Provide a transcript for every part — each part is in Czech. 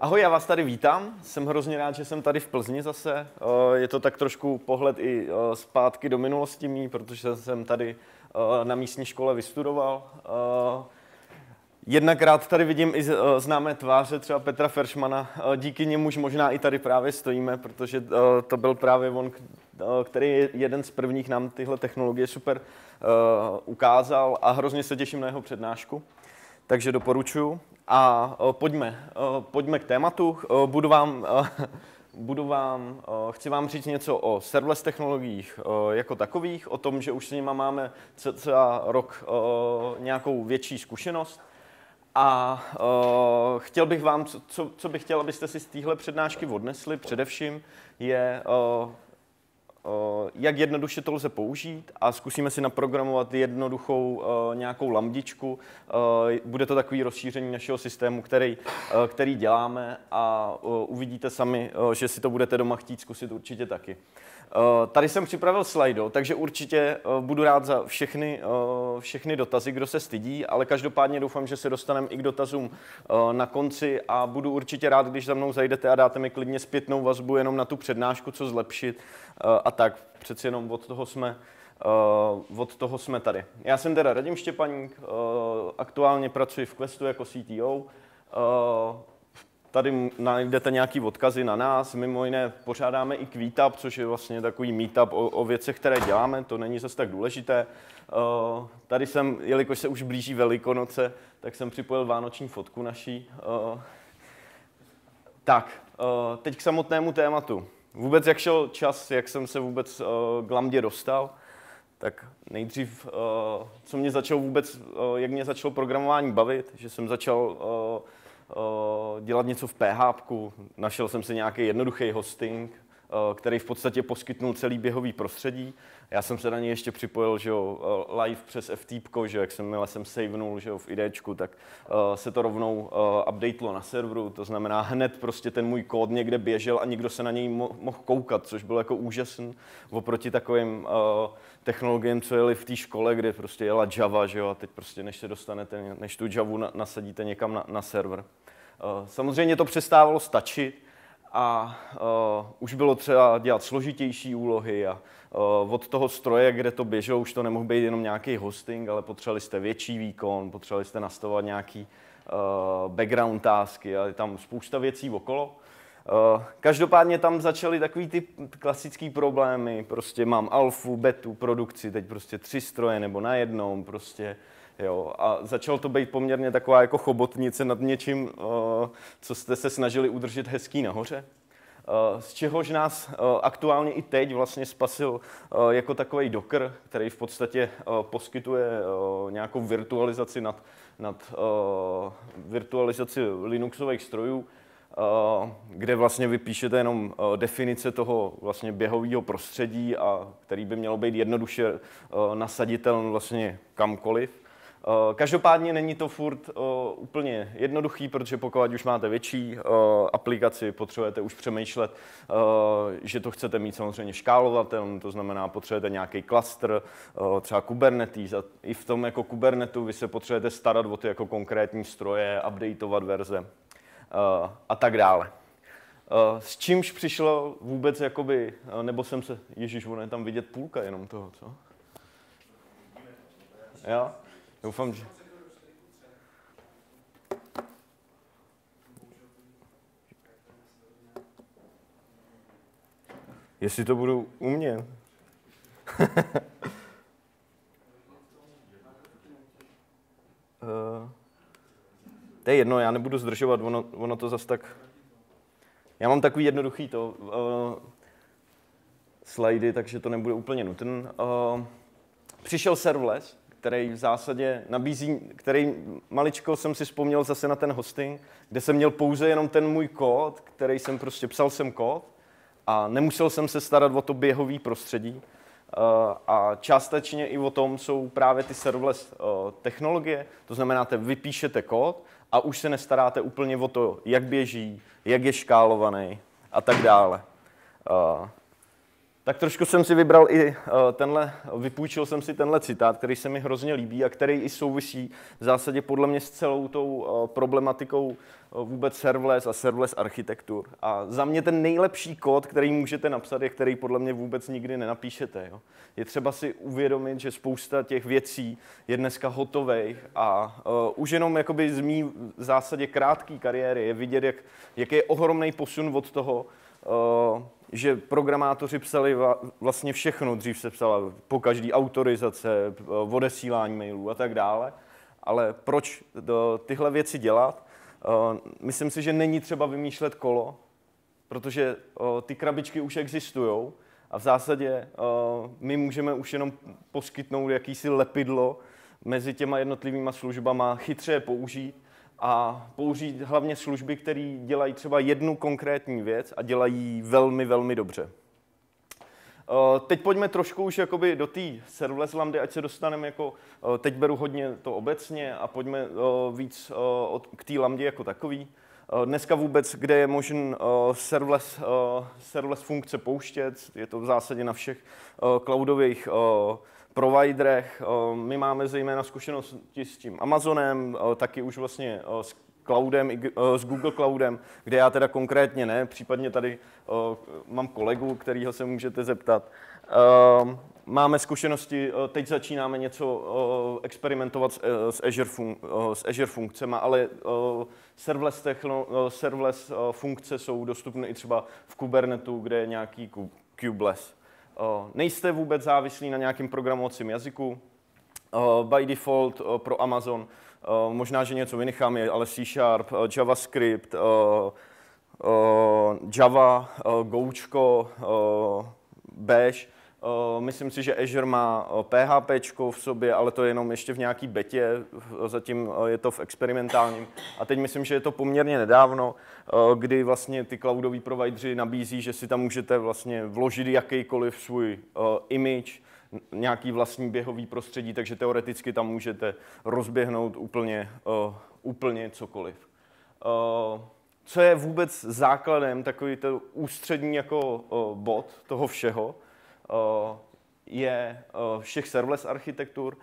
Ahoj, já vás tady vítám. Jsem hrozně rád, že jsem tady v Plzni zase. Eh, je to tak trošku pohled i eh, zpátky do minulosti mý, protože jsem tady eh, na místní škole vystudoval. Jednak rád tady vidím i známé tváře, třeba Petra Feršmana. Díky němuž možná i tady právě stojíme, protože to byl právě on, který je jeden z prvních nám tyhle technologie super ukázal a hrozně se těším na jeho přednášku. Takže doporučuju. A e, pojďme, e, pojďme k tématu. E, budu vám, budu vám, chci vám říct něco o serverless technologiích jako takových, o tom, že už s nimi máme celá rok nějakou větší zkušenost. A chtěl bych vám, co, co bych chtěl, abyste si z téhle přednášky odnesli především, je jak jednoduše to lze použít a zkusíme si naprogramovat jednoduchou nějakou lambdičku. Bude to takový rozšíření našeho systému, který, který děláme a uvidíte sami, že si to budete doma chtít zkusit určitě taky. Eh, tady jsem připravil slajdo, takže určitě eh, budu rád za všechny, eh, všechny dotazy, kdo se stydí, ale každopádně doufám, že se dostaneme i k dotazům na konci a budu určitě rád, když za mnou zajdete a dáte mi klidně zpětnou vazbu jenom na tu přednášku, co zlepšit a tak. Přeci jenom od toho jsme, od toho jsme tady. Já jsem teda Radim Štěpaník, aktuálně pracuji v Questu jako CTO. Tady najdete nějaký odkazy na nás, mimo jiné pořádáme i kvítap, což je vlastně takový meetup o, o věcech, které děláme, to není zase tak důležité. Eh, tady jsem, jelikož se už blíží Velikonoce, tak jsem připojil vánoční fotku naší. Eh, tak, eh, teď k samotnému tématu. Vůbec jak šel čas, jak jsem se vůbec k Lambdě dostal, tak nejdřív, co mě začalo vůbec, jak mě začalo programování bavit, že jsem začal Eh, dělat něco v PHP. Našel jsem si nějaký jednoduchý hosting, eh, který v podstatě poskytnul celý běhový prostředí. Já jsem se na něj ještě připojil, že jo, eh, live přes FTP, že jak jsem, jsem savenul, že jo, v IDčku, tak uh, se to rovnou uh, updatelo na serveru, to znamená hned prostě ten můj kód někde běžel a nikdo se na něj mo- mohl koukat, což bylo jako úžasný oproti takovým uh, technologiím, co jeli v té škole, kde prostě jela Java, že jo, a teď prostě než se dostanete, než tu Javu nasadíte někam na, na server. Eh, samozřejmě to přestávalo stačit a eh, už bylo třeba dělat složitější úlohy a eh, od toho stroje, kde to běželo, už to nemohl být jenom nějaký hosting, ale potřebovali jste větší výkon, potřebovali jste nastavovat nějaký background tasky a je tam spousta věcí okolo. Eh, každopádně tam začaly takový ty klasické problémy, prostě mám alfu, betu, produkci, teď prostě tři stroje nebo na jednom, prostě Jo, a začalo to být poměrně taková jako chobotnice nad něčím, eh, co jste se snažili udržet hezký nahoře. Eh, z čehož nás aktuálně i teď vlastně spasil jako takový Docker, který v podstatě poskytuje nějakou virtualizaci nad, nad virtualizaci Linuxových strojů, Eh, kde vlastně vypíšete jenom eh, definice toho vlastně běhového prostředí, a který by mělo být jednoduše eh, nasaditelný vlastně kamkoliv. Každopádně není to furt úplně jednoduchý, protože pokud už máte větší aplikaci, potřebujete už přemýšlet, že to chcete mít samozřejmě škálovatelný, to znamená, potřebujete nějaký klastr, třeba Kubernetes. A i v tom jako Kubernetu vy se potřebujete starat o ty jako konkrétní stroje, updateovat verze. Eh, a tak dále. Eh, s čímž přišlo vůbec, jakoby, eh, nebo jsem se, Ježíš, ono je tam vidět půlka jenom toho, co? Jo? Doufám, že... Jestli to budu u mě. uh. To je jedno, já nebudu zdržovat, ono, ono to zas tak... Já mám takový jednoduchý to, uh, eh, slidy, takže to nebude úplně nutné. Uh, eh, přišel serverless, který v zásadě nabízí, který maličko jsem si vzpomněl zase na ten hosting, kde jsem měl pouze jenom ten můj kód, který jsem prostě, psal jsem kód a nemusel jsem se starat o to běhový prostředí. Uh, a částečně i o tom jsou právě ty serverless uh, technologie, to znamená, že vypíšete kód, a už se nestaráte úplně o to, jak běží, jak je škálovaný a tak dále. Uh, tak trošku jsem si vybral i eh, tenhle, vypůjčil jsem si tenhle citát, který se mi hrozně líbí a který i souvisí v zásadě podle mě s celou tou eh, problematikou eh, vůbec serverless a serverless architektur. A za mě ten nejlepší kód, který můžete napsat, je který podle mě vůbec nikdy nenapíšete. Jo? Je třeba si uvědomit, že spousta těch věcí je dneska hotových a uh, už jenom jakoby z mý v zásadě krátké kariéry je vidět, jak, jak je ohromný posun od toho, Eh, že programátoři psali vlastně všechno. Dřív se psala po každý autorizace, eh, odesílání mailů a tak dále. Ale proč eh, tyhle věci dělat? Myslím si, že není třeba vymýšlet kolo, protože ty krabičky už existují a v zásadě my můžeme už jenom poskytnout jakýsi lepidlo mezi těma jednotlivýma službama, chytře je použít a použít hlavně služby, které dělají třeba jednu konkrétní věc a dělají velmi, velmi dobře. Eh, teď pojďme trošku už jakoby do té serverless lambdy, ať se dostaneme jako, eh, teď beru hodně to obecně a pojďme eh, víc k té lambdě jako takový. Dneska vůbec, kde je možný serverless, serverless funkce pouštět, je to v zásadě na všech cloudových providerech. My máme zejména zkušenosti s tím Amazonem, taky už vlastně s cloudem, s Google Cloudem, kde já teda konkrétně ne, případně tady mám kolegu, kterého se můžete zeptat. Máme zkušenosti, teď začínáme něco experimentovat e, s Azure, fun- s Azure funkcemi, ale serverless, techno, serverless funkce jsou dostupné i třeba v Kubernetu, kde je nějaký kubeless. Eh, nejste vůbec závislí na nějakém programovacím jazyku. Eh, by default eh, pro Amazon, možná, že něco vynechám, je ale C Sharp, JavaScript, Java, Goučko, Bash, Eh, myslím si, že Azure má PHP eh, v sobě, ale to je jenom ještě v nějaký betě, zatím eh, je to v experimentálním. A teď myslím, že je to poměrně nedávno, kdy vlastně ty cloudoví provideri nabízí, že si tam můžete vlastně vložit jakýkoliv svůj image, nějaký vlastní běhový prostředí, takže teoreticky tam můžete rozběhnout úplně, úplně cokoliv co je vůbec základem, takový ten ústřední jako bod toho všeho, Eh, je eh, všech serverless architektur,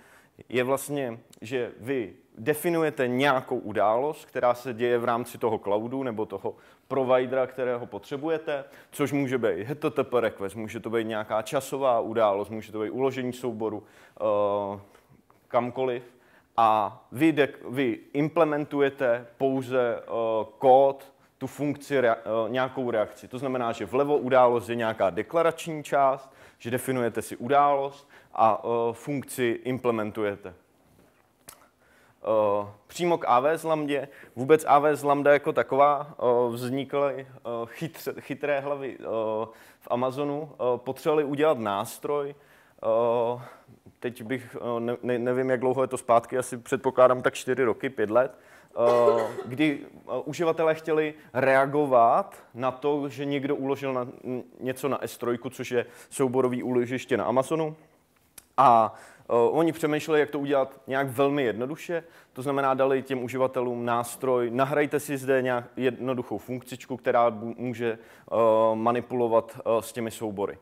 je vlastně, že vy definujete nějakou událost, která se děje v rámci toho cloudu nebo toho providera, kterého potřebujete, což může být HTTP request, může to být nějaká časová událost, může to být uložení souboru eh, kamkoliv. A vy, de- vy implementujete pouze kód, tu funkci, rea- nějakou reakci. To znamená, že vlevo událost je nějaká deklarační část, že definujete si událost a uh, funkci implementujete. Uh, přímo k AWS Lambda. Vůbec AWS lambda jako taková uh, vznikly uh, chytře, chytré hlavy uh, v Amazonu. Uh, potřebovali udělat nástroj. Uh, teď bych, uh, ne, nevím, jak dlouho je to zpátky, asi předpokládám tak 4 roky, 5 let. Uh, Eh, kdy eh, uživatelé chtěli reagovat na to, že někdo uložil na, něco na S3, což je souborový úložiště na Amazonu. A uh, oni přemýšleli, jak to udělat nějak velmi jednoduše. To znamená, dali těm uživatelům nástroj, nahrajte si zde nějak jednoduchou funkcičku, která může uh, manipulovat uh, s těmi soubory.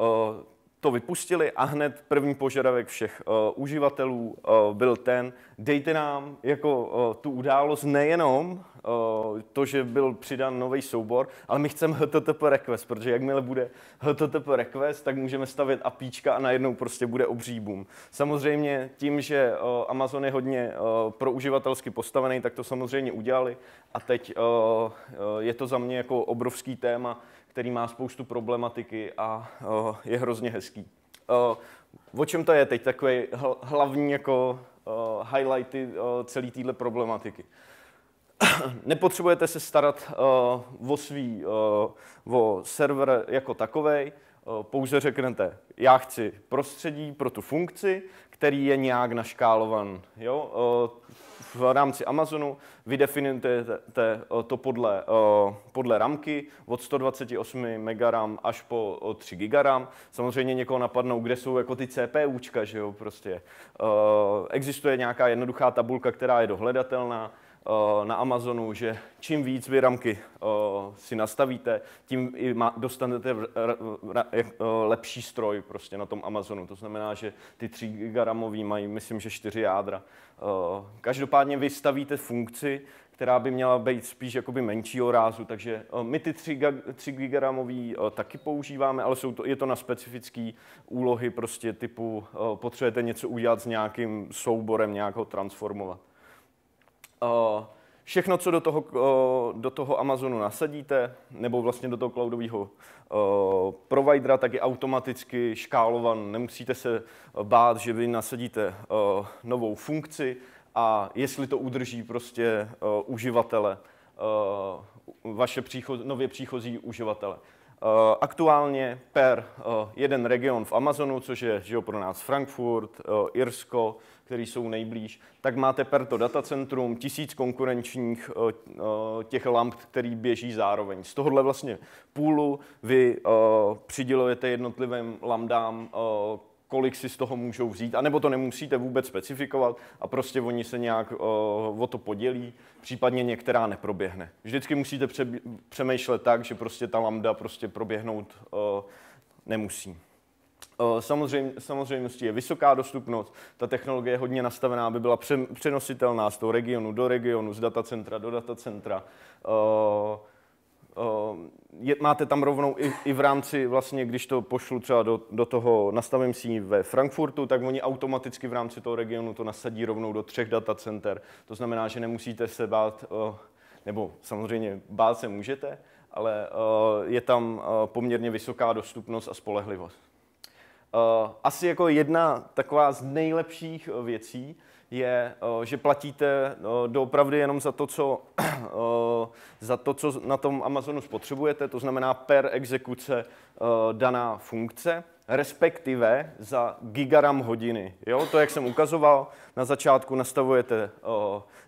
Uh, to vypustili a hned první požadavek všech uh, uživatelů uh, byl ten, dejte nám jako uh, tu událost nejenom uh, to, že byl přidan nový soubor, ale my chceme HTTP request, protože jakmile bude HTTP request, tak můžeme stavět APIčka a najednou prostě bude obří boom. Samozřejmě tím, že uh, Amazon je hodně uh, pro uživatelsky postavený, tak to samozřejmě udělali a teď uh, uh, je to za mě jako obrovský téma, který má spoustu problematiky a uh, je hrozně hezký. Uh, o čem to je teď takový hl- hlavní jako uh, highlighty uh, celé téhle problematiky? Nepotřebujete se starat uh, o svý, uh, o server jako takovej, pouze řeknete, já chci prostředí pro tu funkci, který je nějak naškálovan. Jo? Uh, v rámci Amazonu, vy definujete to podle, podle ramky od 128 megaram až po 3 gigaram. Samozřejmě někoho napadnou, kde jsou jako ty CPUčka, že jo, prostě. Existuje nějaká jednoduchá tabulka, která je dohledatelná, Eh, na Amazonu, že čím víc vy ramky eh, si nastavíte, tím i dostanete eh, lepší stroj prostě na tom Amazonu. To znamená, že ty 3 gigaramový mají, myslím, že 4 jádra. Každopádně vystavíte funkci, která by měla být spíš jakoby menšího rázu, takže my ty 3, 3 gigaramový taky používáme, ale jsou to, je to na specifické úlohy prostě typu potřebujete něco udělat s nějakým souborem, nějak ho transformovat. Všechno, co do toho, eh, do toho Amazonu nasadíte, nebo vlastně do toho cloudového eh, providera, tak je automaticky škálovan. Nemusíte se bát, že vy nasadíte eh, novou funkci a jestli to udrží prostě uživatele, vaše příchoz, nově příchozí uživatele. Aktuálně per jeden region v Amazonu, což je že pro nás Frankfurt, Irsko, které jsou nejblíž, tak máte to datacentrum, tisíc konkurenčních eh, eh, těch lamp, který běží zároveň. Z tohohle vlastně půlu vy eh, přidělujete jednotlivým lambdám kolik si z toho můžou vzít, anebo to nemusíte vůbec specifikovat a prostě oni se nějak o, o to podělí, případně některá neproběhne. Vždycky musíte přemýšlet tak, že prostě ta lambda prostě proběhnout o, nemusí. Samozřejmě, samozřejmostí je vysoká dostupnost. Ta technologie je hodně nastavená, aby byla přenositelná z toho regionu do regionu, z datacentra do datacentra. Je, máte tam rovnou i, i v rámci, vlastně, když to pošlu třeba do, do toho, nastavím si ve Frankfurtu, tak oni automaticky v rámci toho regionu to nasadí rovnou do třech datacenter. To znamená, že nemusíte se bát, nebo samozřejmě bát se můžete, ale je tam poměrně vysoká dostupnost a spolehlivost. Eh, asi jako jedna taková z nejlepších eh, věcí je, eh, že platíte doopravdy jenom za to, co, za to, co na tom Amazonu spotřebujete, to znamená per exekuce daná funkce, respektive za gigaram hodiny. Jo? To, jak jsem ukazoval, na začátku nastavujete,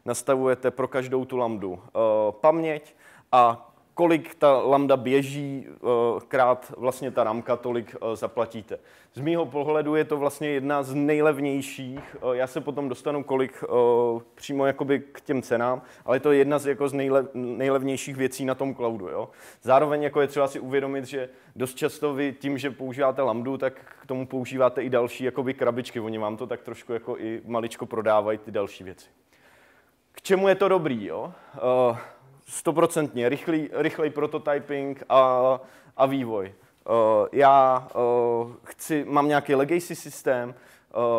nastavujete pro každou tu lambdu paměť a kolik ta lambda běží, eh, krát vlastně ta ramka, tolik eh, zaplatíte. Z mýho pohledu je to vlastně jedna z nejlevnějších, eh, já se potom dostanu kolik přímo jakoby k těm cenám, ale je to jedna z, jako z nejlev, nejlevnějších věcí na tom cloudu. Jo? Zároveň jako je třeba si uvědomit, že dost často vy tím, že používáte lambdu, tak k tomu používáte i další jakoby krabičky, oni vám to tak trošku jako i maličko prodávají ty další věci. K čemu je to dobrý? Jo? Uh, stoprocentně rychlý, rychlej prototyping a, a vývoj. Uh, já uh, chci, mám nějaký legacy systém,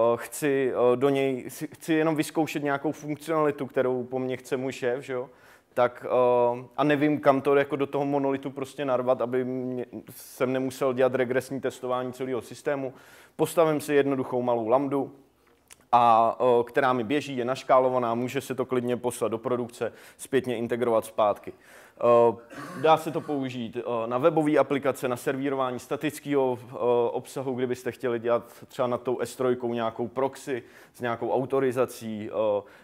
uh, chci do něj, chci jenom vyzkoušet nějakou funkcionalitu, kterou po mně chce můj šéf, že jo? tak a nevím, kam to jako do toho monolitu prostě narvat, aby mě, jsem nemusel dělat regresní testování celého systému. Postavím si jednoduchou malou lambdu, a která mi běží, je naškálovaná, může se to klidně poslat do produkce, zpětně integrovat zpátky. Dá se to použít na webové aplikace, na servírování statického obsahu, kdybyste chtěli dělat třeba nad tou S3 nějakou proxy s nějakou autorizací.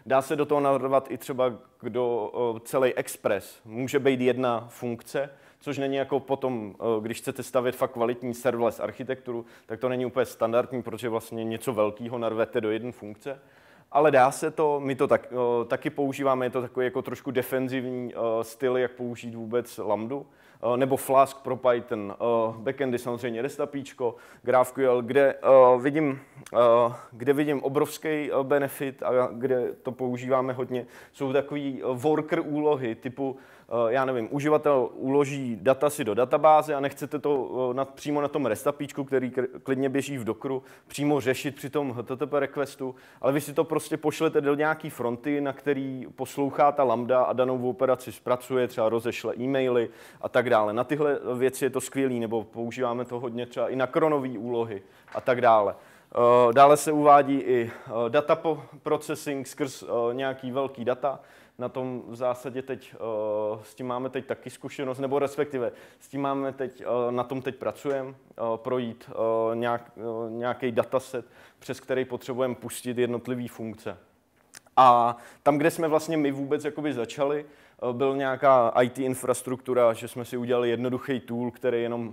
Dá se do toho narvat i třeba kdo celý Express. Může být jedna funkce, což není jako potom, eh, když chcete stavět fakt kvalitní serverless architekturu, tak to není úplně standardní, protože vlastně něco velkého narvete do jedné funkce. Ale dá se to, my to tak, eh, taky používáme, je to takový jako trošku defenzivní eh, styl, jak použít vůbec lambdu nebo Flask pro Python, backendy samozřejmě Restapíčko, GraphQL, kde vidím, kde vidím obrovský benefit a kde to používáme hodně, jsou takové worker úlohy typu Eh, já nevím, uživatel uloží data si do databáze a nechcete to eh, na, přímo na tom restapíčku, který klidně běží v dokru, přímo řešit při tom HTTP requestu, ale vy si to prostě pošlete do nějaký fronty, na který poslouchá ta lambda a danou operaci zpracuje, třeba rozešle e-maily a tak dále. Na tyhle věci je to skvělý, nebo používáme to hodně třeba i na kronové úlohy a tak dále. Eh, dále se uvádí i data processing skrz nějaký velký data, na tom v zásadě teď, eh, s tím máme teď taky zkušenost, nebo respektive s tím máme teď, eh, na tom teď pracujeme, eh, projít nějak, nějaký dataset, přes který potřebujeme pustit jednotlivé funkce. A tam, kde jsme vlastně my vůbec jakoby začali, byl nějaká IT infrastruktura, že jsme si udělali jednoduchý tool, který jenom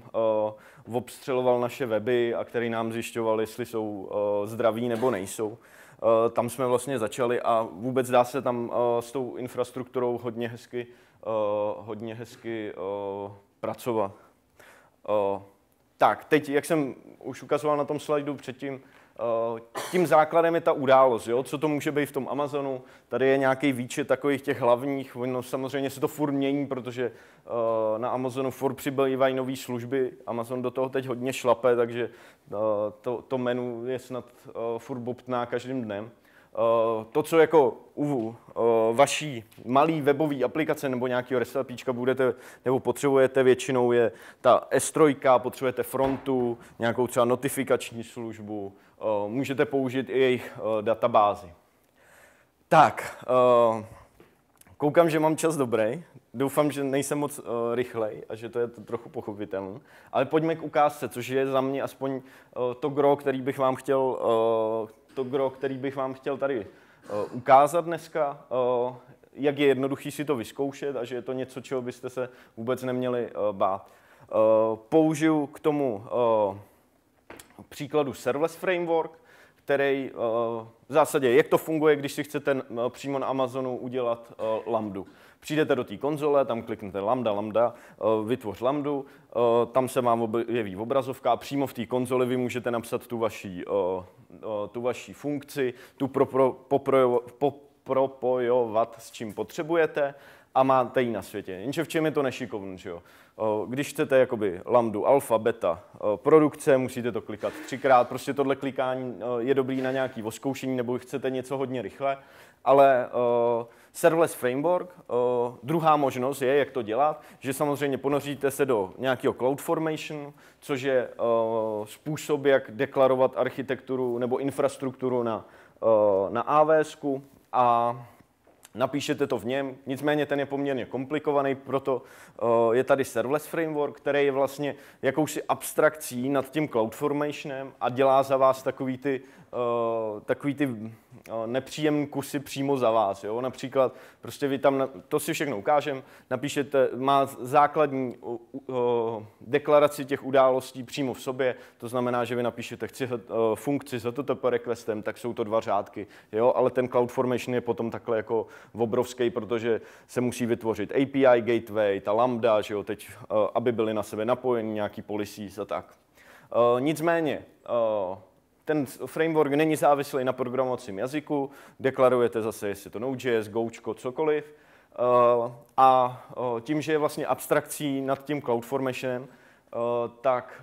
uh, obstřeloval naše weby a který nám zjišťoval, jestli jsou uh, zdraví nebo nejsou. Eh, tam jsme vlastně začali a vůbec dá se tam eh, s tou infrastrukturou hodně hezky, eh, hodně hezky pracovat. Tak, teď, jak jsem už ukazoval na tom slajdu předtím, Eh, tím základem je ta událost, jo? co to může být v tom Amazonu. Tady je nějaký výčet takových těch hlavních, no samozřejmě se to furt mění, protože eh, na Amazonu furt přibývají nové služby. Amazon do toho teď hodně šlape, takže eh, to, to menu je snad furt bobtná každým dnem. Eh, to, co jako u eh, vaší malý webové aplikace nebo nějakého restelpíčka budete nebo potřebujete většinou je ta S3, potřebujete frontu, nějakou třeba notifikační službu, eh, můžete použít i jejich databázi. Tak, koukám, že mám čas dobrý, doufám, že nejsem moc rychlej a že to je to trochu pochopitelné, ale pojďme k ukázce, což je za mě aspoň to gro, který bych vám chtěl to gro, který bych vám chtěl tady eh, ukázat dneska, eh, jak je jednoduchý si to vyzkoušet a že je to něco, čeho byste se vůbec neměli eh, bát. Použiju k tomu příkladu Serverless Framework, který eh, v zásadě, jak to funguje, když si chcete eh, přímo na Amazonu udělat eh, lambdu. Přijdete do té konzole, tam kliknete lambda, lambda, vytvoř lambdu, tam se vám objeví obrazovka a přímo v té konzoli vy můžete napsat tu vaší, tu vaší funkci, tu pro, pro, popro, popropojovat s čím potřebujete a máte ji na světě. Jenže v čem je to nešikovný, že jo? Když chcete jakoby lambdu, alfa, beta, produkce, musíte to klikat třikrát, prostě tohle klikání je dobrý na nějaký oskoušení, nebo chcete něco hodně rychle, ale uh, serverless framework, uh, druhá možnost je, jak to dělat, že samozřejmě ponoříte se do nějakého cloud formation, což je uh, způsob, jak deklarovat architekturu nebo infrastrukturu na, uh, na AWS a napíšete to v něm, nicméně ten je poměrně komplikovaný, proto eh, je tady serverless framework, který je vlastně jakousi abstrakcí nad tím CloudFormationem a dělá za vás takový ty Eh, takový ty uh, nepříjemné kusy přímo za vás. Jo? Například prostě vy tam, na, to si všechno ukážem, napíšete, má základní uh, uh, deklaraci těch událostí přímo v sobě, to znamená, že vy napíšete chci uh, funkci toto HTTP requestem, tak jsou to dva řádky, jo? ale ten Cloud je potom takhle jako obrovský, protože se musí vytvořit API gateway, ta lambda, že jo? teď, uh, aby byly na sebe napojeny nějaký policies a tak. Uh, nicméně, uh, ten framework není závislý na programovacím jazyku, deklarujete zase, jestli to Node.js, Go, cokoliv. Eh, a eh, tím, že je vlastně abstrakcí nad tím CloudFormationem, eh, tak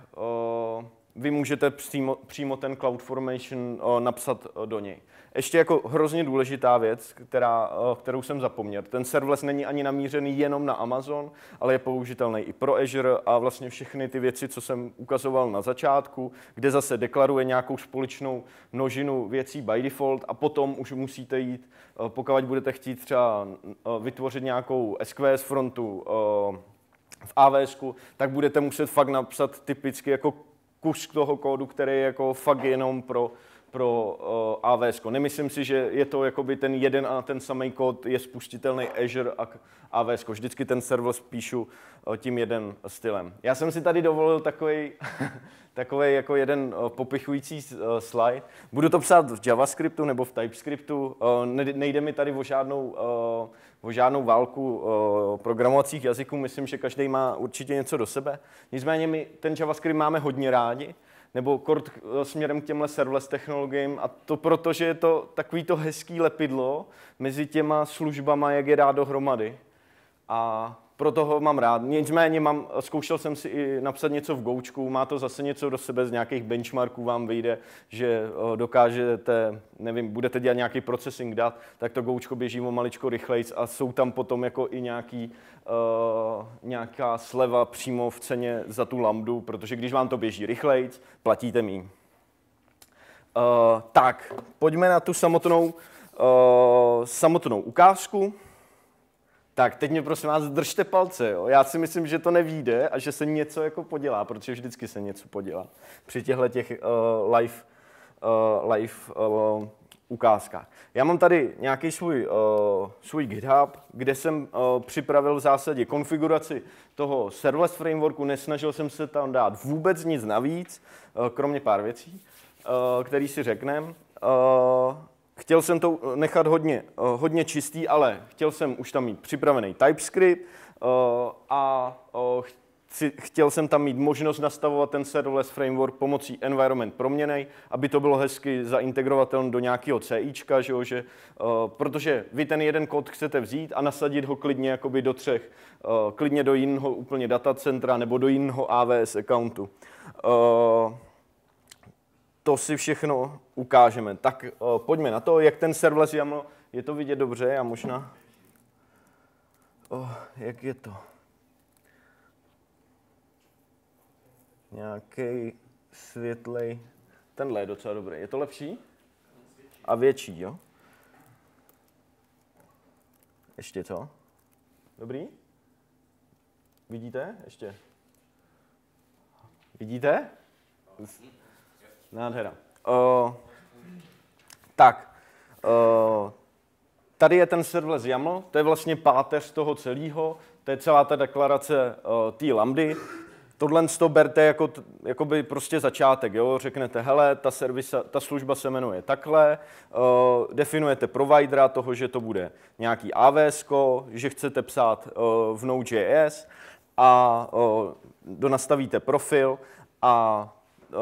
vy můžete přímo, přímo ten CloudFormation napsat do něj ještě jako hrozně důležitá věc, která, eh, kterou jsem zapomněl. Ten serverless není ani namířený jenom na Amazon, ale je použitelný i pro Azure a vlastně všechny ty věci, co jsem ukazoval na začátku, kde zase deklaruje nějakou společnou množinu věcí by default a potom už musíte jít, eh, pokud budete chtít třeba eh, vytvořit nějakou SQS frontu v AWS, tak budete muset fakt napsat typicky jako kus toho kódu, který je jako fakt jenom pro pro uh, eh, AWS. -ko. Nemyslím si, že je to jakoby ten jeden a ten samý kód je spustitelný Azure a AWS. -ko. Vždycky ten server spíšu uh, tím jeden stylem. Já jsem si tady dovolil takový takový jako jeden uh, popichující uh, slide. Budu to psát v JavaScriptu nebo v TypeScriptu. Uh, nejde mi tady o žádnou, o žádnou válku programovacích jazyků. Myslím, že každý má určitě něco do sebe. Nicméně my ten JavaScript máme hodně rádi nebo kort eh, směrem k těmhle serverless technologiím a to proto, že je to takový to hezký lepidlo mezi těma službama, jak je dá dohromady. A proto ho mám rád. Nicméně mám, zkoušel jsem si i napsat něco v Goučku, má to zase něco do sebe, z nějakých benchmarků vám vyjde, že dokážete, nevím, budete dělat nějaký processing dat, tak to Goučko běží o maličko rychleji a jsou tam potom jako i nějaký, uh, nějaká sleva přímo v ceně za tu lambdu, protože když vám to běží rychleji, platíte mý. Uh, tak, pojďme na tu samotnou, uh, samotnou ukázku tak teď mě prosím vás držte palce, jo. Já si myslím, že to nevíde a že se něco jako podělá, protože vždycky se něco podělá při těchto těch uh, live, uh, live uh, ukázkách. Já mám tady nějaký svůj, uh, svůj GitHub, kde jsem uh, připravil v zásadě konfiguraci toho serverless frameworku, nesnažil jsem se tam dát vůbec nic navíc, uh, kromě pár věcí, uh, které si řekneme. Uh, Chtěl jsem to nechat hodně, eh, hodně čistý, ale chtěl jsem už tam mít připravený TypeScript eh, a eh, chtěl jsem tam mít možnost nastavovat ten serverless framework pomocí environment proměny, aby to bylo hezky zaintegrovatelné do nějakého CI že jo, že, protože vy ten jeden kód chcete vzít a nasadit ho klidně jakoby do třech, klidně do jiného úplně datacentra nebo do jiného AWS accountu. Uh, to si všechno ukážeme. Tak uh, pojďme na to, jak ten serverless YAML, je to vidět dobře, já možná... Oh, jak je to? Nějaký světlej... Tenhle je docela dobrý. Je to lepší? A větší, jo? Ještě co? Dobrý? Vidíte? Ještě. Vidíte? Nádhera. Uh, tak, uh, tady je ten serverless YAML, to je vlastně páteř toho celého, to je celá ta deklarace uh, té lambdy. Tohle z toho berte jako, by prostě začátek, jo? řeknete, hele, ta, servisa, ta služba se jmenuje takhle, uh, definujete providera toho, že to bude nějaký AWS, že chcete psát uh, v Node.js a uh, donastavíte profil a Eh,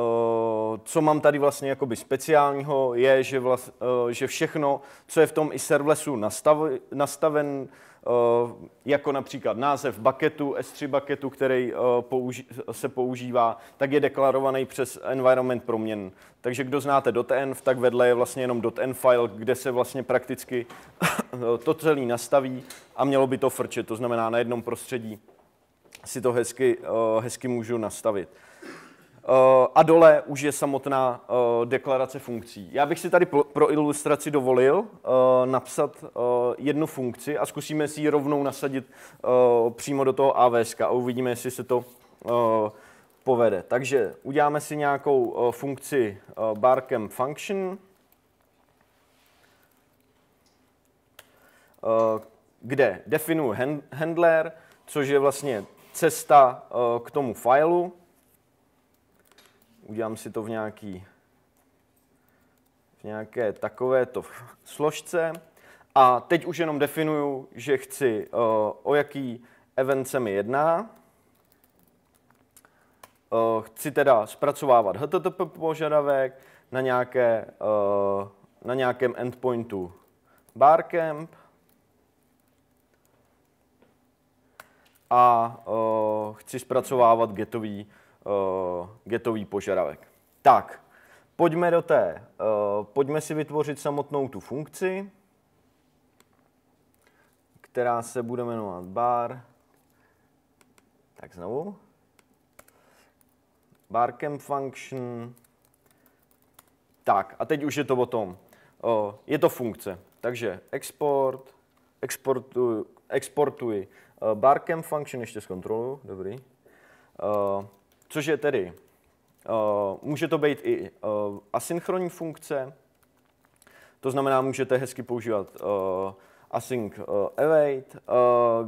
co mám tady vlastně jakoby speciálního, je, že, vlast, eh, že všechno, co je v tom i servlesu nastav, nastaven, eh, jako například název bucketu, S3 bucketu, který použi, se používá, tak je deklarovaný přes environment proměn. Takže kdo znáte .env, tak vedle je vlastně jenom .env file, kde se vlastně prakticky to celé nastaví a mělo by to frčet, to znamená na jednom prostředí si to hezky, hezky můžu nastavit. Eh, a dole už je samotná eh, deklarace funkcí. Já bych si tady pro ilustraci dovolil eh, napsat jednu funkci a zkusíme si ji rovnou nasadit přímo do toho AVS a uvidíme, jestli se to povede. Takže uděláme si nějakou funkci barcamp function, kde definuji handler, což je vlastně cesta k tomu fileu, udělám si to v nějaký v nějaké takovéto složce a teď už jenom definuju, že chci, eh, o jaký event se mi jedná. Eh, chci teda zpracovávat HTTP požadavek na, nějaké, eh, na nějakém endpointu Barcamp. A chci zpracovávat getový uh, getový požadavek. Tak, pojďme do té, uh, pojďme si vytvořit samotnou tu funkci, která se bude jmenovat bar. Tak znovu. Barcamp function. Tak, a teď už je to o tom. Uh, je to funkce. Takže export, exportuji, exportuji uh, barcamp function, ještě zkontroluji, dobrý což je tedy, eh, může to být i eh, asynchronní funkce, to znamená, můžete hezky používat eh, async await,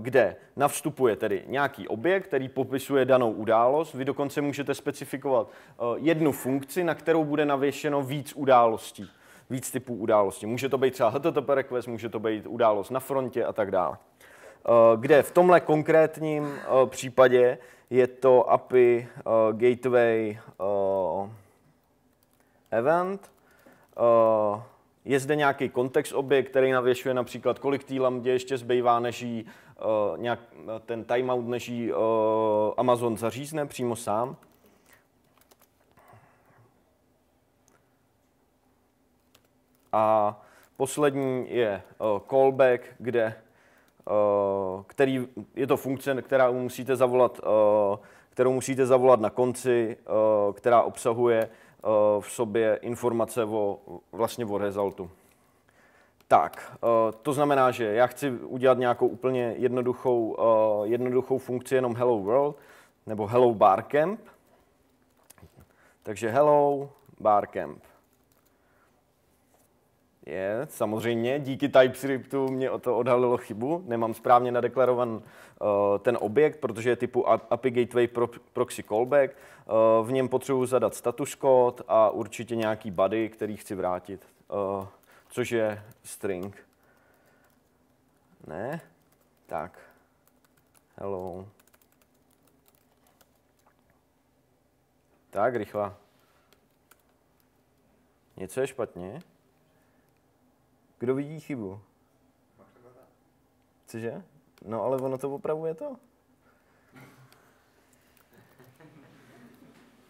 kde navstupuje tedy nějaký objekt, který popisuje danou událost. Vy dokonce můžete specifikovat jednu funkci, na kterou bude navěšeno víc událostí, víc typů událostí. Může to být třeba HTTP request, může to být událost na frontě a tak dále. Eh, kde v tomhle konkrétním eh, případě je to API eh, Gateway Event. Je zde nějaký kontext objekt, který navěšuje například, kolik té lambdě ještě zbývá, než jí, nějak, ten timeout, než jí Amazon zařízne přímo sám. A poslední je callback, kde Eh, který, je to funkce, která musíte zavolat, eh, kterou musíte zavolat na konci, eh, která obsahuje v sobě informace o, vlastně o rezultu. Tak, to znamená, že já chci udělat nějakou úplně jednoduchou, jednoduchou funkci jenom Hello World nebo Hello Barcamp. Takže Hello Barcamp. Je, samozřejmě. Díky TypeScriptu mě o to odhalilo chybu. Nemám správně nadeklarovan uh, ten objekt, protože je typu API Gateway pro, Proxy Callback. Uh, v něm potřebuji zadat status kód a určitě nějaký body, který chci vrátit, uh, což je string. Ne? Tak. Hello. Tak, rychle. Něco je špatně? Kdo vidí chybu? Cože? No ale ono to opravuje to.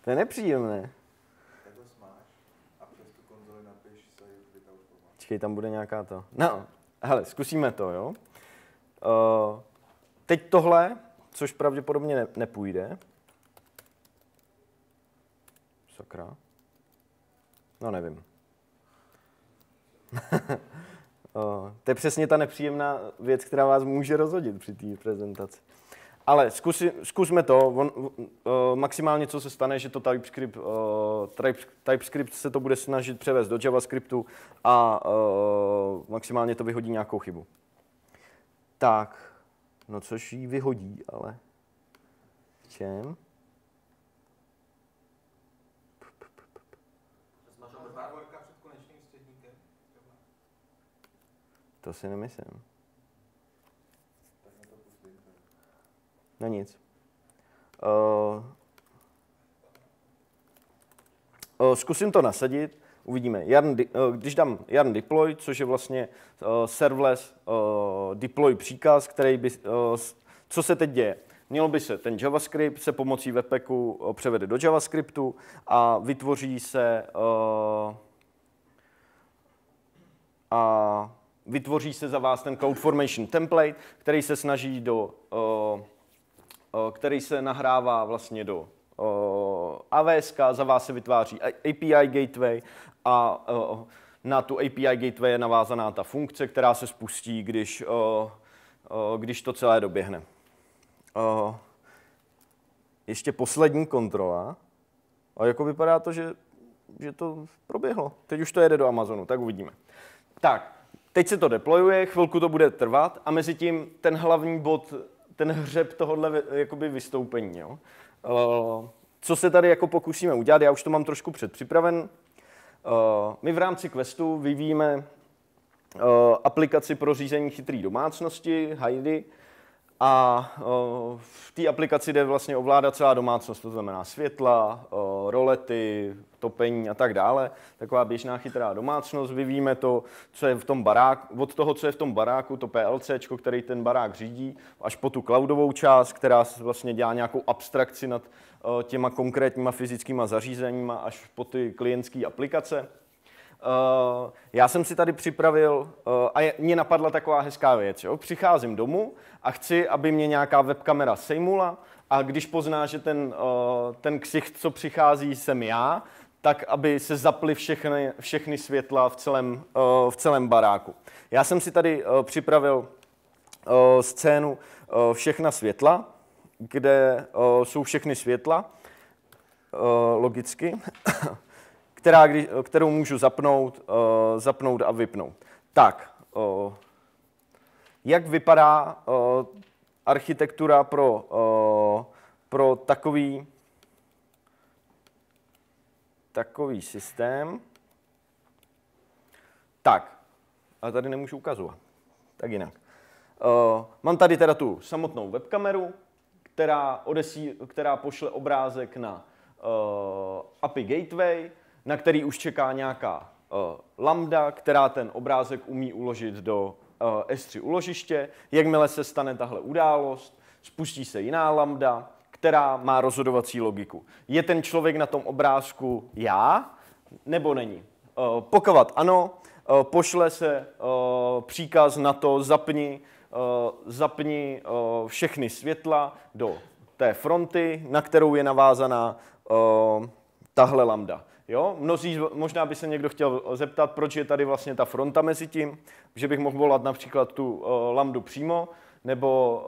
To je nepříjemné. Čekej, tam bude nějaká to. No, hele, zkusíme to, jo. Uh, teď tohle, což pravděpodobně ne, nepůjde. Sakra. No nevím. to je přesně ta nepříjemná věc, která vás může rozhodit při té prezentaci. Ale zkusi, zkusme to. On, uh, maximálně, co se stane, že to TypeScript, uh, TypeScript se to bude snažit převést do JavaScriptu a uh, maximálně to vyhodí nějakou chybu. Tak, no což ji vyhodí, ale v čem? To si nemyslím. No nic. Uh, uh, zkusím to nasadit, uvidíme. Yarn, uh, když dám yarn deploy, což je vlastně uh, serverless uh, deploy příkaz, který by, uh, co se teď děje? Mělo by se ten JavaScript se pomocí webpacku převede do JavaScriptu a vytvoří se uh, a vytvoří se za vás ten code formation template, který se snaží do, eh, eh, který se nahrává vlastně do eh, AWS, za vás se vytváří API gateway a na tu API gateway je navázaná ta funkce, která se spustí, když, když to celé doběhne. Ještě poslední kontrola. A jako vypadá to, že, že to proběhlo. Teď už to jede do Amazonu, tak uvidíme. Tak, Teď se to deployuje, chvilku to bude trvat a mezi tím ten hlavní bod, ten hřeb tohohle jakoby vystoupení. Jo? Eh, co se tady jako pokusíme udělat, já už to mám trošku předpřipraven. Eh, my v rámci Questu vyvíjíme eh, aplikaci pro řízení chytrý domácnosti, Heidi, a v té aplikaci jde vlastně ovládat celá domácnost, to znamená světla, rolety, topení a tak dále. Taková běžná chytrá domácnost. Vyvíme to, co je v tom baráku, od toho, co je v tom baráku, to PLC, který ten barák řídí, až po tu cloudovou část, která vlastně dělá nějakou abstrakci nad těma konkrétníma fyzickýma zařízeníma, až po ty klientské aplikace. Eh, já jsem si tady připravil, uh, a je, mě napadla taková hezká věc, jo? přicházím domů a chci, aby mě nějaká webkamera sejmula a když pozná, že ten, uh, ten ksicht, co přichází, jsem já, tak, aby se zaply všechny, všechny světla v celém, v celém baráku. Já jsem si tady připravil scénu všechna světla, kde jsou všechny světla, logicky která, eh, kterou můžu zapnout, eh, zapnout a vypnout. Tak, eh, jak vypadá architektura pro, pro takový, takový systém? Tak, a tady nemůžu ukazovat. Tak jinak. Uh, mám tady teda tu samotnou webkameru, která, odesí, která pošle obrázek na uh, API Gateway, na který už čeká nějaká uh, lambda, která ten obrázek umí uložit do uh, eh, S3 uložiště. Jakmile se stane tahle událost, spustí se jiná lambda, která má rozhodovací logiku. Je ten člověk na tom obrázku já, nebo není? Uh, Pokud ano, uh, pošle se uh, příkaz na to zapni, zapni všechny světla do té fronty, na kterou je navázaná tahle lambda. Jo? Mnozí, možná by se někdo chtěl zeptat, proč je tady vlastně ta fronta mezi tím, že bych mohl volat například tu uh, eh, lambdu přímo, nebo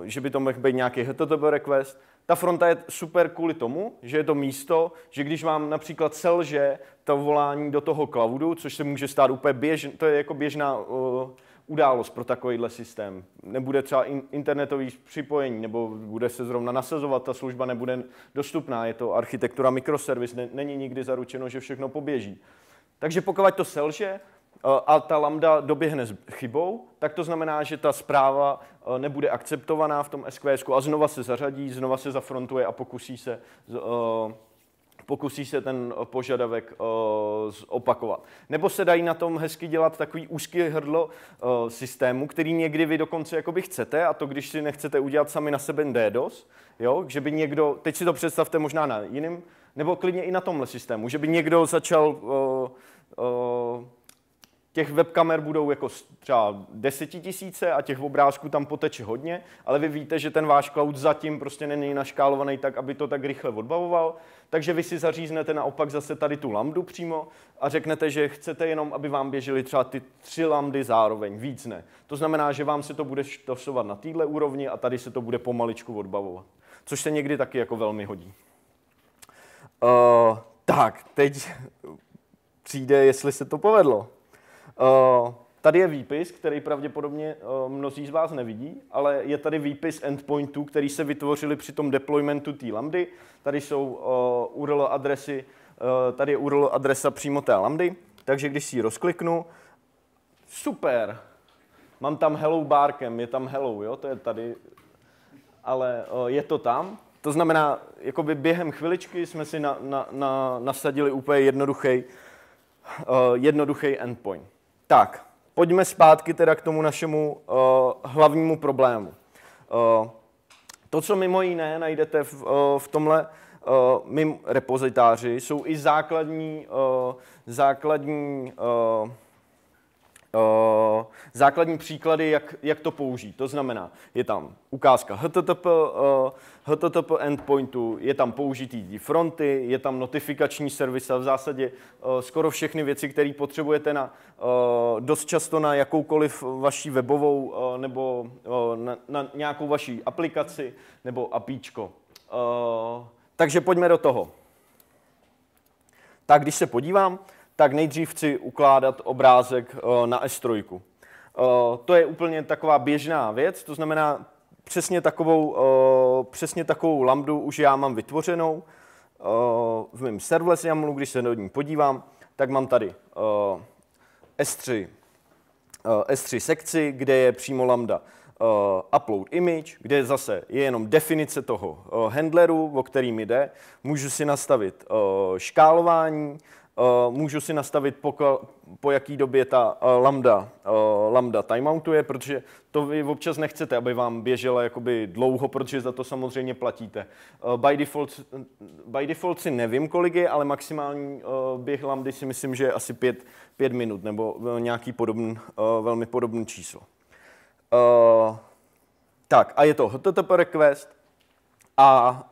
uh, že by to mohl být nějaký HTTP request. Ta fronta je super kvůli tomu, že je to místo, že když vám například selže to volání do toho cloudu, což se může stát úplně běžně, to je jako běžná uh, událost pro takovýhle systém. Nebude třeba internetový připojení, nebo bude se zrovna nasazovat, ta služba nebude dostupná, je to architektura mikroservis, není nikdy zaručeno, že všechno poběží. Takže pokud to selže eh, a ta lambda doběhne s chybou, tak to znamená, že ta zpráva eh, nebude akceptovaná v tom SQS a znova se zařadí, znova se zafrontuje a pokusí se eh, pokusí se ten požadavek eh, opakovat. Nebo se dají na tom hezky dělat takový úzký hrdlo eh, systému, který někdy vy dokonce jakoby chcete a to, když si nechcete udělat sami na sebe DDoS, jo, že by někdo, teď si to představte možná na jiném, nebo klidně i na tomhle systému, že by někdo začal eh, těch webkamer budou jako třeba desetitisíce a těch obrázků tam poteče hodně, ale vy víte, že ten váš cloud zatím prostě není naškálovaný tak, aby to tak rychle odbavoval, takže vy si zaříznete naopak zase tady tu lambdu přímo a řeknete, že chcete jenom, aby vám běžely třeba ty tři lambdy zároveň, víc ne. To znamená, že vám se to bude štosovat na téhle úrovni a tady se to bude pomaličku odbavovat. Což se někdy taky jako velmi hodí. Uh, tak, teď přijde, jestli se to povedlo. Uh, Tady je výpis, který pravděpodobně eh, mnozí z vás nevidí, ale je tady výpis endpointů, který se vytvořili při tom deploymentu té lambdy. Tady jsou eh, URL adresy, eh, tady je URL adresa přímo té lambdy, takže když si ji rozkliknu, super, mám tam hello barkem, je tam hello, jo, to je tady, ale je to tam. To znamená, jakoby během chviličky jsme si na, na, na, nasadili úplně jednoduchý, jednoduchý endpoint. Tak, pojďme zpátky teda k tomu našemu uh, hlavnímu problému. Uh, to, co mimo jiné najdete v, uh, v tomhle uh, mým repozitáři, jsou i základní, uh, základní uh, Uh, základní příklady, jak, jak to použít. To znamená, je tam ukázka HTTP, uh, HTTP endpointu, je tam použitý fronty, je tam notifikační servis a v zásadě eh, skoro všechny věci, které potřebujete na, eh, dost často na jakoukoliv vaší webovou eh, nebo na, na nějakou vaší aplikaci nebo APIčko. Takže pojďme do toho. Tak když se podívám, tak nejdřív chci ukládat obrázek na S3. To je úplně taková běžná věc, to znamená, přesně takovou, eh, přesně takovou lambdu už já mám vytvořenou. Eh, v mém serverless YAMLu, když se do ní podívám, tak mám tady S3, eh, S3 sekci, kde je přímo lambda uh, upload image, kde zase je jenom definice toho uh, handleru, o kterým jde. Můžu si nastavit uh, škálování, Eh, můžu si nastavit, po, po jaký době ta eh, lambda, eh, lambda timeoutuje, protože to vy občas nechcete, aby vám běžela jakoby dlouho, protože za to samozřejmě platíte. By default, by default si nevím, kolik je, ale maximální běh lambdy si myslím, že je asi 5, minut nebo nějaký podobný, velmi podobný číslo. Tak a je to HTTP request a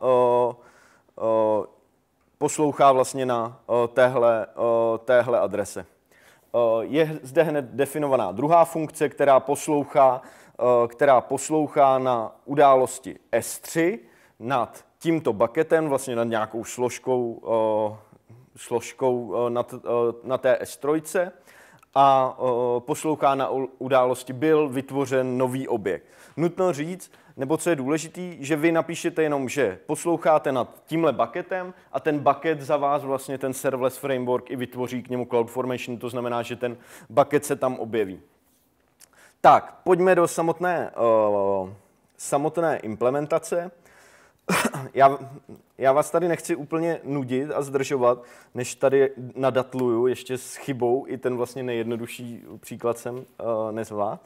poslouchá vlastně na eh, téhle, eh, téhle adrese. Eh, je zde hned definovaná druhá funkce, která poslouchá, která poslouchá na události S3 nad tímto bucketem, vlastně nad nějakou složkou, složkou na, na té S3 a poslouchá na události byl vytvořen nový objekt. Nutno říct, nebo co je důležitý, že vy napíšete jenom, že posloucháte nad tímhle bucketem a ten bucket za vás vlastně ten serverless framework i vytvoří k němu CloudFormation, to znamená, že ten bucket se tam objeví. Tak, pojďme do samotné, uh, samotné implementace. já, já vás tady nechci úplně nudit a zdržovat, než tady nadatluju ještě s chybou, i ten vlastně nejjednodušší příklad jsem uh, nezvládl.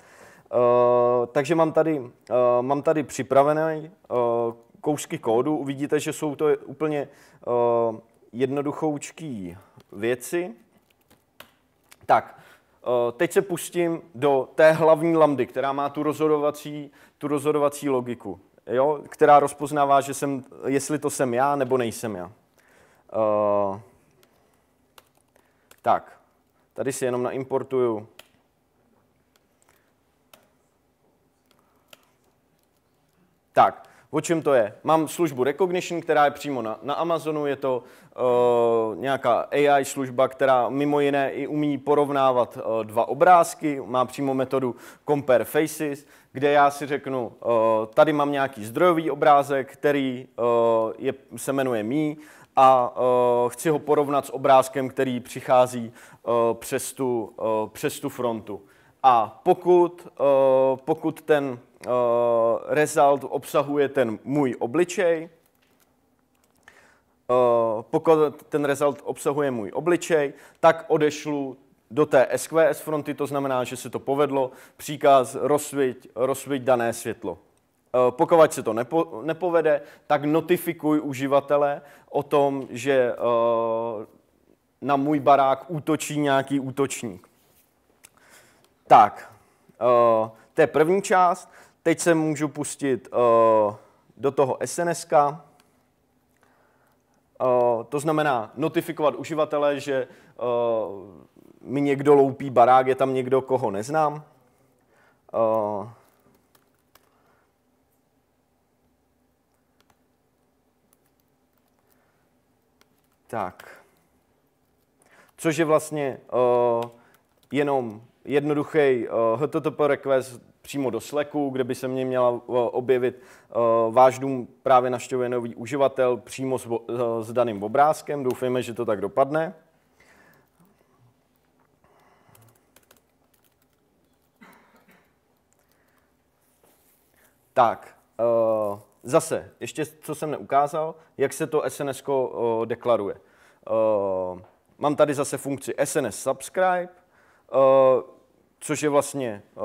Eh, takže mám tady, uh, mám tady připravené uh, eh, kousky kódu. Uvidíte, že jsou to úplně uh, jednoduchoučký věci. Tak, uh, teď se pustím do té hlavní lambdy, která má tu rozhodovací, tu rozhodovací logiku, jo? která rozpoznává, že jsem, jestli to jsem já nebo nejsem já. Uh, tak, tady si jenom naimportuju Tak, o čem to je? Mám službu Recognition, která je přímo na, na Amazonu, je to uh, nějaká AI služba, která mimo jiné i umí porovnávat uh, dva obrázky, má přímo metodu Compare Faces, kde já si řeknu, uh, tady mám nějaký zdrojový obrázek, který uh, je, se jmenuje Mí a uh, chci ho porovnat s obrázkem, který přichází uh, přes, tu, uh, přes tu frontu. A pokud, eh, pokud ten eh, result obsahuje ten můj obličej, eh, pokud ten result obsahuje můj obličej, tak odešlu do té SQS fronty, to znamená, že se to povedlo, příkaz rozsviť, rozsviť dané světlo. Pokud se to nepo, nepovede, tak notifikuj uživatele o tom, že na můj barák útočí nějaký útočník. Tak, uh, to je první část. Teď se můžu pustit uh, do toho sns -ka. Uh, to znamená notifikovat uživatele, že uh, mi někdo loupí barák, je tam někdo, koho neznám. Uh, tak. Což je vlastně uh, jenom jednoduchý uh, eh, HTTP request přímo do Slacku, kde by se mě měla uh, objevit uh, váš dům právě naštěvuje nový uživatel přímo s, uh, s daným obrázkem. Doufejme, že to tak dopadne. Tak, uh, zase, ještě co jsem neukázal, jak se to SNS uh, deklaruje. Uh, mám tady zase funkci SNS subscribe, Uh, což je vlastně eh,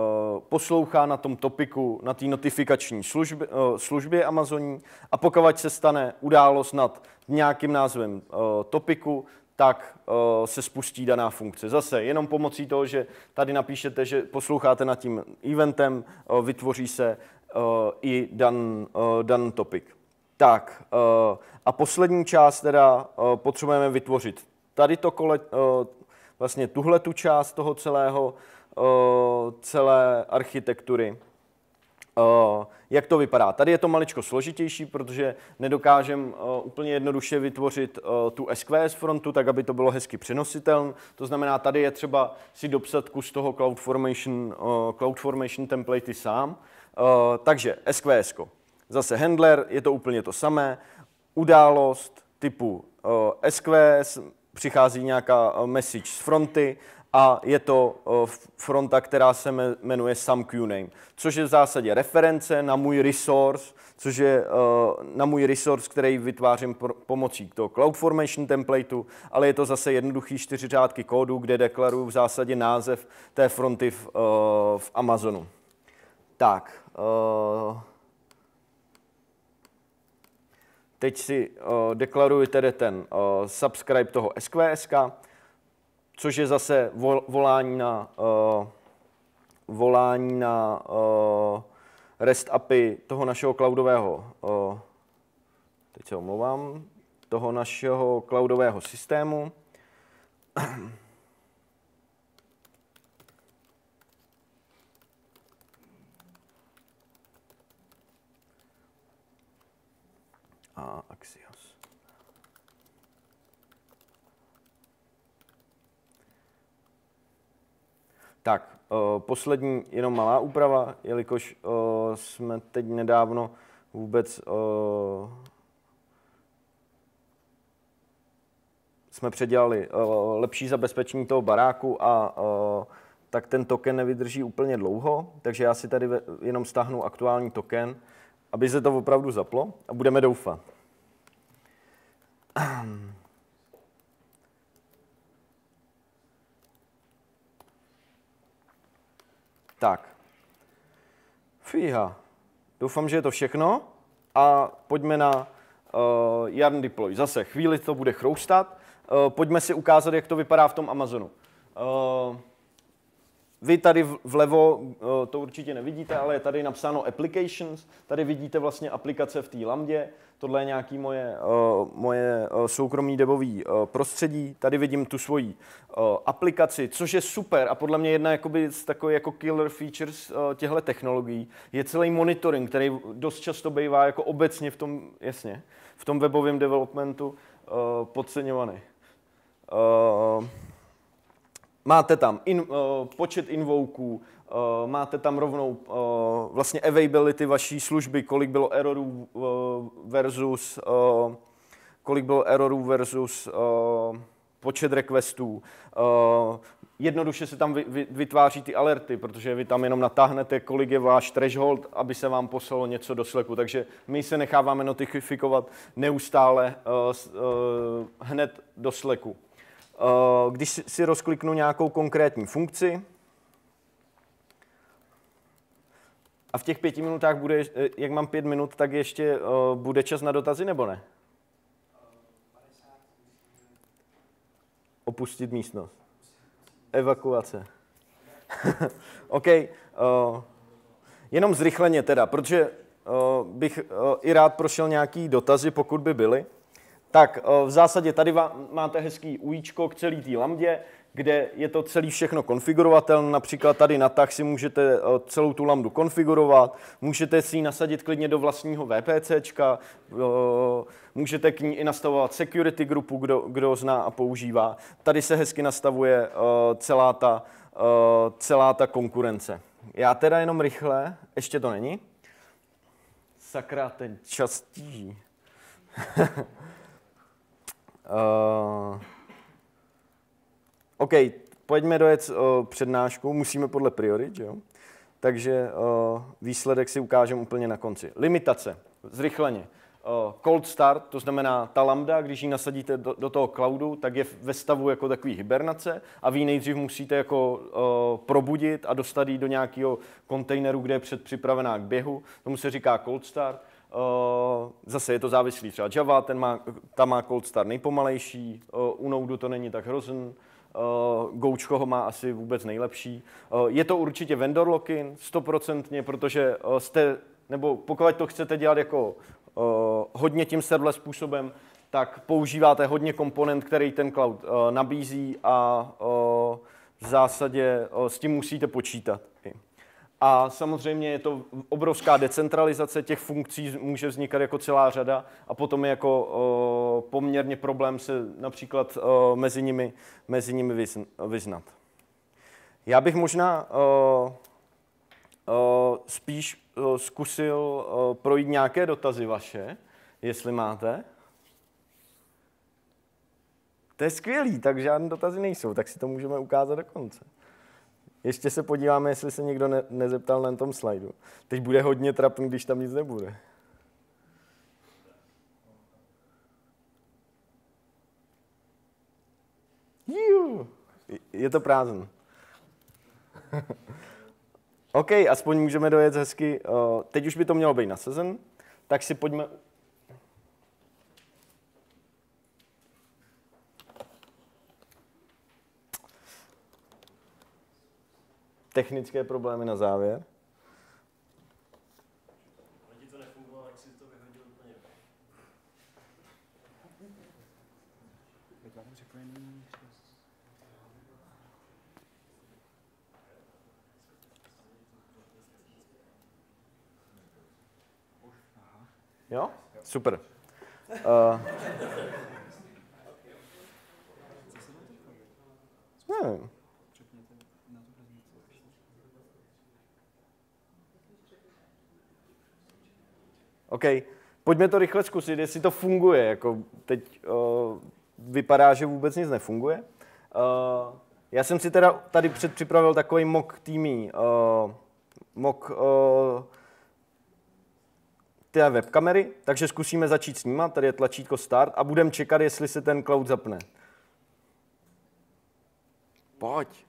poslouchá na tom topiku, na té notifikační službě, eh, službě Amazoní a pokud se stane událost nad nějakým názvem eh, topiku, tak se spustí daná funkce. Zase jenom pomocí toho, že tady napíšete, že posloucháte nad tím eventem, vytvoří se i dan, dan topik. Tak a poslední část teda potřebujeme vytvořit tady to kole, vlastně tuhle tu část toho celého, celé architektury. Jak to vypadá? Tady je to maličko složitější, protože nedokážem úplně jednoduše vytvořit tu SQS frontu, tak aby to bylo hezky přenositelné. To znamená, tady je třeba si dopsat kus toho CloudFormation, CloudFormation templatey sám. Takže SQS. -ko. Zase handler, je to úplně to samé. Událost typu SQS, přichází nějaká message z fronty a je to eh, fronta, která se jmenuje Some QName, což je v zásadě reference na můj resource, což je eh, na můj resource, který vytvářím pomocí toho CloudFormation templateu, ale je to zase jednoduchý čtyři řádky kódu, kde deklaruju v zásadě název té fronty v, eh, v Amazonu. Tak, teď si deklaruji tedy ten subscribe toho SQS, což je zase volání na, uh, volání na uh, REST API toho našeho cloudového, uh, teď se omlouvám, toho našeho cloudového systému. A axi. Tak, eh, poslední jenom malá úprava, jelikož eh, jsme teď nedávno vůbec eh, jsme předělali lepší zabezpečení toho baráku a tak ten token nevydrží úplně dlouho, takže já si tady jenom stáhnu aktuální token, aby se to opravdu zaplo a budeme doufat. Ehm, Tak. Fíha. Doufám, že je to všechno. A pojďme na uh, eh, Yarn Deploy. Zase chvíli to bude chroustat. Uh, pojďme si ukázat, jak to vypadá v tom Amazonu. Uh, vy tady vlevo eh, to určitě nevidíte, ale je tady napsáno applications. Tady vidíte vlastně aplikace v té lambdě. Tohle je nějaký moje, eh, moje eh, soukromý debové prostředí. Tady vidím tu svoji aplikaci, což je super a podle mě jedna jakoby z takových jako killer features těchto technologií je celý monitoring, který dost často bývá jako obecně v tom, jasně, v tom webovém developmentu podceňovaný. Uh, Máte tam in, uh, počet invoků, uh, máte tam rovnou uh, vlastně availability vaší služby, kolik bylo errorů uh, versus uh, kolik bylo errorů versus uh, počet requestů. Uh, jednoduše se tam vy, vy, vytváří ty alerty, protože vy tam jenom natáhnete, kolik je váš threshold, aby se vám poslalo něco do sleku. Takže my se necháváme notifikovat neustále uh, uh, hned do sleku. Eh, když si rozkliknu nějakou konkrétní funkci, a v těch pěti minutách bude, eh, jak mám pět minut, tak ještě eh, bude čas na dotazy nebo ne? Opustit místnost. Evakuace. OK. jenom zrychleně teda, protože bych i rád prošel nějaký dotazy, pokud by byly. Tak eh, v zásadě tady máte hezký ujíčko k celý té lambdě, kde je to celý všechno konfigurovatelné. Například tady na tah si můžete eh, celou tu lambdu konfigurovat, můžete si ji nasadit klidně do vlastního VPC, eh, můžete k ní i nastavovat security grupu, kdo, kdo zná a používá. Tady se hezky nastavuje celá ta, celá ta konkurence. Já teda jenom rychle, ještě to není. Sakra, ten čas tíží. Uh, OK, pojďme dojet uh, přednášku, musíme podle priorit, jo? Takže uh, výsledek si ukážeme úplně na konci. Limitace, zrychleně. Uh, cold start, to znamená ta lambda, když ji nasadíte do, do toho cloudu, tak je ve stavu jako takový hibernace a vy ji nejdřív musíte jako uh, probudit a dostat ji do nějakého kontejneru, kde je předpřipravená k běhu. Tomu se říká cold start. Eh, zase je to závislý třeba Java, ten má, ta má cold start nejpomalejší, eh, u Node to není tak hrozný. Eh, Goučko ho má asi vůbec nejlepší. Je to určitě vendor lock-in, stoprocentně, protože jste, nebo pokud to chcete dělat jako hodně tím serverless způsobem, tak používáte hodně komponent, který ten cloud nabízí a v zásadě s tím musíte počítat. A samozřejmě je to obrovská decentralizace těch funkcí, může vznikat jako celá řada a potom je jako o, poměrně problém se například o, mezi nimi, mezi nimi vyzn, vyznat. Já bych možná o, o, spíš o, zkusil o, projít nějaké dotazy vaše, jestli máte. To je skvělý, tak žádné dotazy nejsou, tak si to můžeme ukázat do konce. Ještě se podíváme, jestli se někdo ne, nezeptal na tom slajdu. Teď bude hodně trapný, když tam nic nebude. Jú, je to prázdno. OK, aspoň můžeme dojet hezky. Eh, teď už by to mělo být na sezen. tak si pojďme technické problémy na závěr. Jo? Super. Uh, eh, nevím. Hmm. OK, pojďme to rychle zkusit, jestli to funguje. Jako teď uh, vypadá, že vůbec nic nefunguje. Uh, já jsem si teda tady předpřipravil takový mock týmí, uh, mock uh, té webkamery, takže zkusíme začít snímat, tady je tlačítko start a budeme čekat, jestli se ten cloud zapne. Pojď.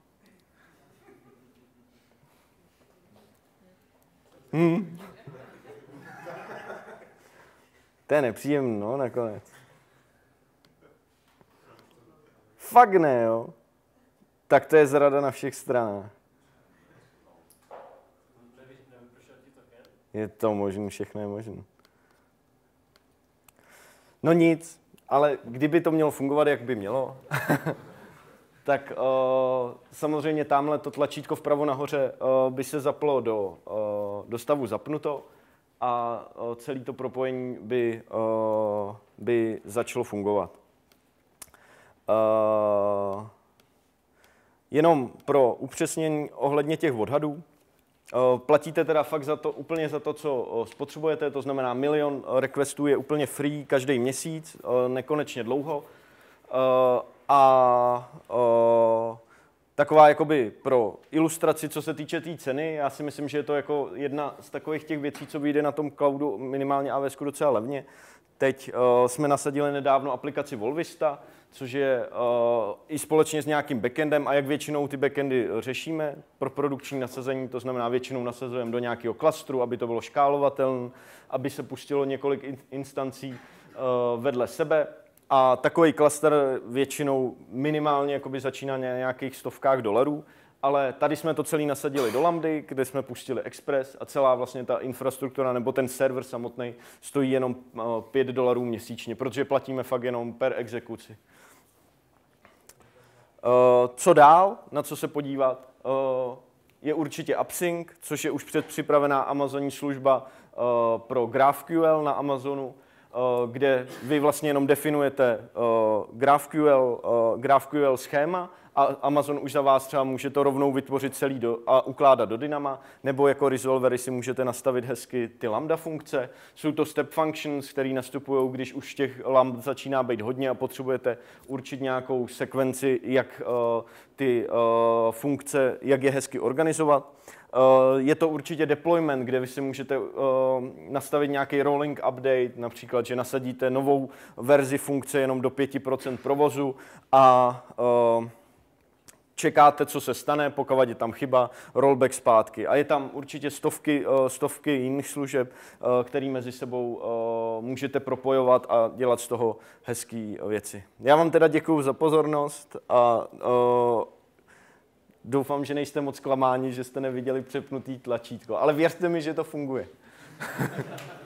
Hmm. To je nepříjemný, no, nakonec. Fakt ne, jo. Tak to je zrada na všech stranách. Je to možné, všechno je možné. No nic, ale kdyby to mělo fungovat, jak by mělo, tak o, eh, samozřejmě tamhle to tlačítko vpravo nahoře o, eh, by se zaplo do, o, eh, do stavu zapnuto a e, celé to propojení by, e, by začalo fungovat. E, jenom pro upřesnění ohledně těch odhadů, Platíte teda fakt za to, úplně za to, co spotřebujete, to znamená milion requestů je úplně free každý měsíc, nekonečně dlouho. A taková jakoby pro ilustraci, co se týče té tý ceny. Já si myslím, že je to jako jedna z takových těch věcí, co vyjde na tom cloudu minimálně AWS docela levně. Teď uh, jsme nasadili nedávno aplikaci Volvista, což je uh, i společně s nějakým backendem a jak většinou ty backendy řešíme pro produkční nasazení, to znamená většinou nasazujeme do nějakého klastru, aby to bylo škálovatelné, aby se pustilo několik in- instancí uh, vedle sebe, a takový klaster většinou minimálně jakoby začíná na nějakých stovkách dolarů, ale tady jsme to celý nasadili do Lambdy, kde jsme pustili Express a celá vlastně ta infrastruktura nebo ten server samotný stojí jenom 5 eh, dolarů měsíčně, protože platíme fakt jenom per exekuci. Eh, co dál, na co se podívat, eh, je určitě Upsync, což je už předpřipravená Amazonní služba pro GraphQL na Amazonu, Eh, kde vy vlastně jenom definujete eh, GraphQL, eh, GraphQL schéma a Amazon už za vás třeba může to rovnou vytvořit celý do, a ukládat do Dynama, nebo jako resolvery si můžete nastavit hezky ty lambda funkce. Jsou to step functions, které nastupují, když už těch lamb začíná být hodně a potřebujete určit nějakou sekvenci, jak uh, ty uh, funkce, jak je hezky organizovat. Eh, je to určitě deployment, kde vy si můžete eh, nastavit nějaký rolling update, například, že nasadíte novou verzi funkce jenom do 5% provozu a eh, čekáte, co se stane, pokud je tam chyba, rollback zpátky. A je tam určitě stovky, stovky jiných služeb, které mezi sebou můžete propojovat a dělat z toho hezké věci. Já vám teda děkuji za pozornost a doufám, že nejste moc klamáni, že jste neviděli přepnutý tlačítko. Ale věřte mi, že to funguje.